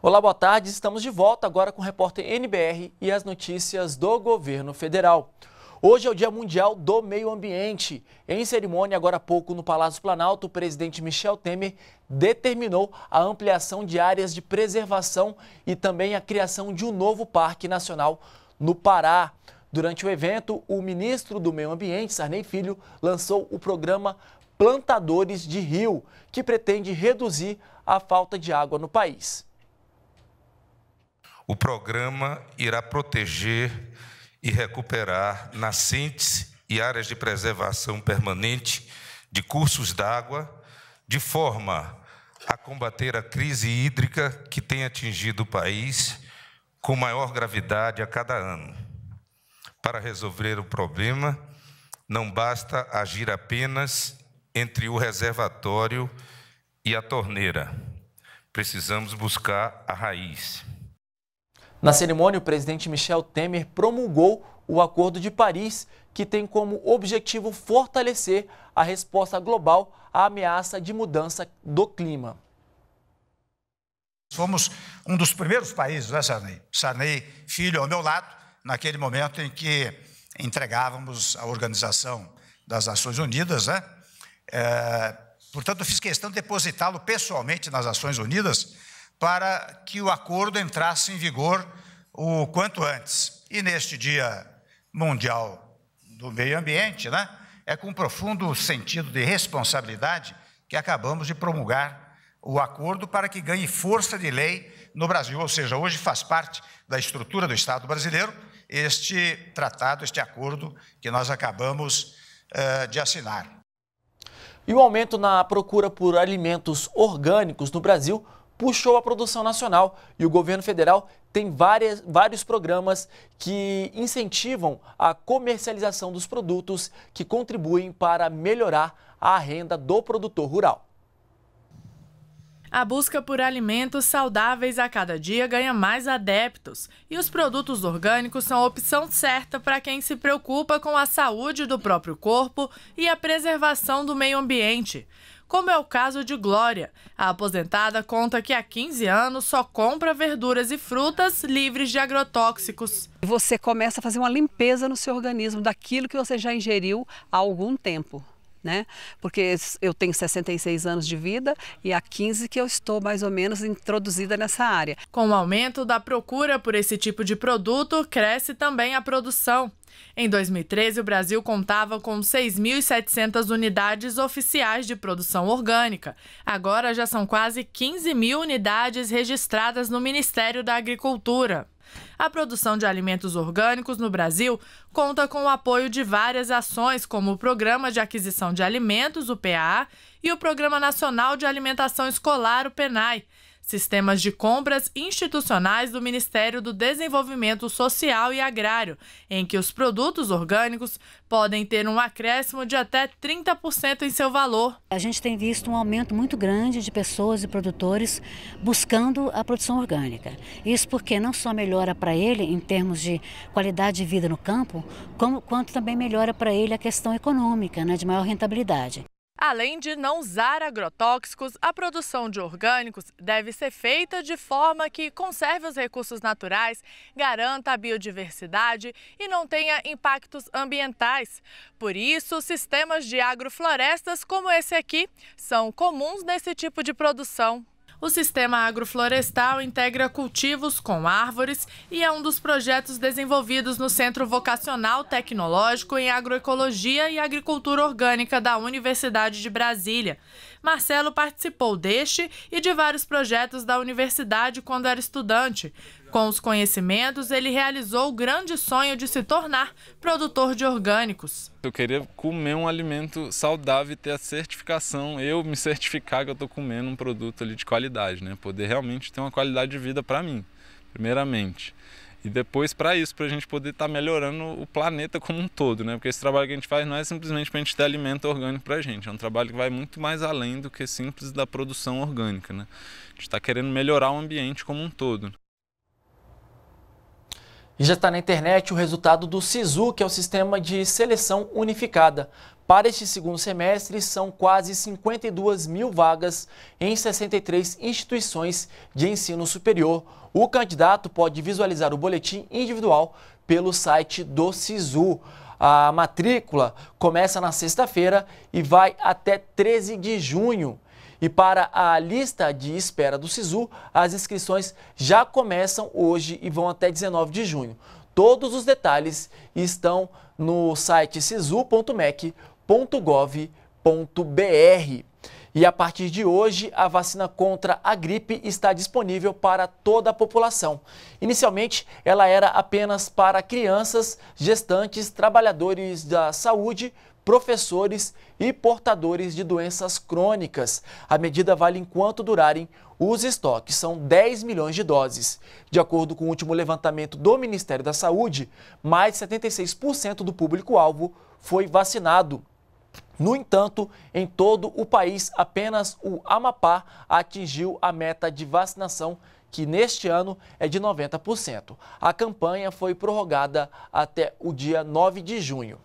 Olá, boa tarde. Estamos de volta agora com o repórter NBR e as notícias do governo federal. Hoje é o Dia Mundial do Meio Ambiente. Em cerimônia, agora há pouco, no Palácio Planalto, o presidente Michel Temer determinou a ampliação de áreas de preservação e também a criação de um novo Parque Nacional no Pará. Durante o evento, o ministro do Meio Ambiente, Sarney Filho, lançou o programa Plantadores de Rio, que pretende reduzir a falta de água no país. O programa irá proteger e recuperar nascentes e áreas de preservação permanente de cursos d'água, de forma a combater a crise hídrica que tem atingido o país com maior gravidade a cada ano. Para resolver o problema, não basta agir apenas entre o reservatório e a torneira. Precisamos buscar a raiz. Na cerimônia, o presidente Michel Temer promulgou o Acordo de Paris, que tem como objetivo fortalecer a resposta global à ameaça de mudança do clima. Fomos um dos primeiros países, né, Sarney? Sarney, filho ao meu lado, naquele momento em que entregávamos a Organização das Nações Unidas, né? É, portanto, fiz questão de depositá-lo pessoalmente nas Nações Unidas, para que o acordo entrasse em vigor o quanto antes. E neste Dia Mundial do Meio Ambiente, né, é com profundo sentido de responsabilidade que acabamos de promulgar o acordo para que ganhe força de lei no Brasil, ou seja, hoje faz parte da estrutura do Estado brasileiro este tratado, este acordo que nós acabamos uh, de assinar. E o aumento na procura por alimentos orgânicos no Brasil puxou a produção nacional e o governo federal tem várias, vários programas que incentivam a comercialização dos produtos que contribuem para melhorar a renda do produtor rural. A busca por alimentos saudáveis a cada dia ganha mais adeptos e os produtos orgânicos são a opção certa para quem se preocupa com a saúde do próprio corpo e a preservação do meio ambiente como é o caso de Glória. A aposentada conta que há 15 anos só compra verduras e frutas livres de agrotóxicos. Você começa a fazer uma limpeza no seu organismo daquilo que você já ingeriu há algum tempo. Né? Porque eu tenho 66 anos de vida e há 15 que eu estou mais ou menos introduzida nessa área. Com o aumento da procura por esse tipo de produto, cresce também a produção. Em 2013, o Brasil contava com 6.700 unidades oficiais de produção orgânica. Agora já são quase 15 mil unidades registradas no Ministério da Agricultura. A produção de alimentos orgânicos no Brasil conta com o apoio de várias ações, como o Programa de Aquisição de Alimentos, o PAA, e o Programa Nacional de Alimentação Escolar, o PENAI sistemas de compras institucionais do Ministério do Desenvolvimento Social e Agrário, em que os produtos orgânicos podem ter um acréscimo de até 30% em seu valor. A gente tem visto um aumento muito grande de pessoas e produtores buscando a produção orgânica. Isso porque não só melhora para ele em termos de qualidade de vida no campo, como, quanto também melhora para ele a questão econômica, né, de maior rentabilidade. Além de não usar agrotóxicos, a produção de orgânicos deve ser feita de forma que conserve os recursos naturais, garanta a biodiversidade e não tenha impactos ambientais. Por isso, sistemas de agroflorestas como esse aqui são comuns nesse tipo de produção. O sistema agroflorestal integra cultivos com árvores e é um dos projetos desenvolvidos no Centro Vocacional Tecnológico em Agroecologia e Agricultura Orgânica da Universidade de Brasília. Marcelo participou deste e de vários projetos da universidade quando era estudante. Com os conhecimentos, ele realizou o grande sonho de se tornar produtor de orgânicos. Eu queria comer um alimento saudável e ter a certificação, eu me certificar que eu estou comendo um produto ali de qualidade, né? Poder realmente ter uma qualidade de vida para mim, primeiramente. E depois, para isso, para a gente poder estar tá melhorando o planeta como um todo, né? Porque esse trabalho que a gente faz não é simplesmente para a gente ter alimento orgânico para a gente, é um trabalho que vai muito mais além do que simples da produção orgânica, né? A gente está querendo melhorar o ambiente como um todo. E já está na internet o resultado do SISU, que é o Sistema de Seleção Unificada. Para este segundo semestre, são quase 52 mil vagas em 63 instituições de ensino superior. O candidato pode visualizar o boletim individual pelo site do SISU. A matrícula começa na sexta-feira e vai até 13 de junho. E para a lista de espera do SISU, as inscrições já começam hoje e vão até 19 de junho. Todos os detalhes estão no site sisu.mec.gov.br. E a partir de hoje, a vacina contra a gripe está disponível para toda a população. Inicialmente, ela era apenas para crianças, gestantes, trabalhadores da saúde, professores e portadores de doenças crônicas. A medida vale enquanto durarem os estoques, são 10 milhões de doses. De acordo com o último levantamento do Ministério da Saúde, mais de 76% do público-alvo foi vacinado. No entanto, em todo o país, apenas o Amapá atingiu a meta de vacinação, que neste ano é de 90%. A campanha foi prorrogada até o dia 9 de junho.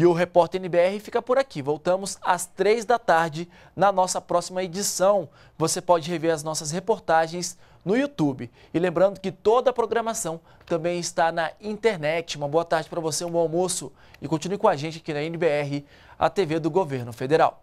E o Repórter NBR fica por aqui. Voltamos às três da tarde na nossa próxima edição. Você pode rever as nossas reportagens no YouTube. E lembrando que toda a programação também está na internet. Uma boa tarde para você, um bom almoço e continue com a gente aqui na NBR, a TV do Governo Federal.